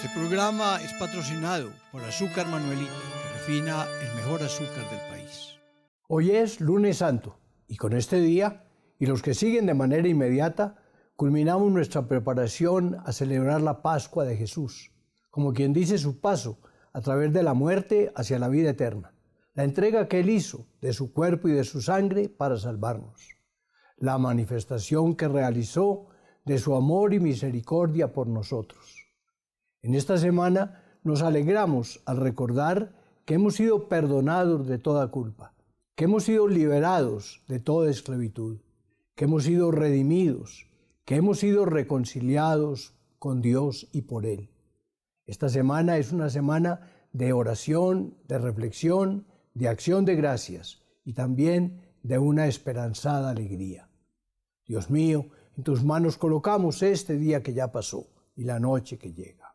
Este programa es patrocinado por Azúcar Manuelita, que refina el mejor azúcar del país. Hoy es lunes santo y con este día y los que siguen de manera inmediata, culminamos nuestra preparación a celebrar la Pascua de Jesús, como quien dice su paso a través de la muerte hacia la vida eterna, la entrega que Él hizo de su cuerpo y de su sangre para salvarnos, la manifestación que realizó de su amor y misericordia por nosotros. En esta semana nos alegramos al recordar que hemos sido perdonados de toda culpa, que hemos sido liberados de toda esclavitud, que hemos sido redimidos, que hemos sido reconciliados con Dios y por Él. Esta semana es una semana de oración, de reflexión, de acción de gracias y también de una esperanzada alegría. Dios mío, en tus manos colocamos este día que ya pasó y la noche que llega.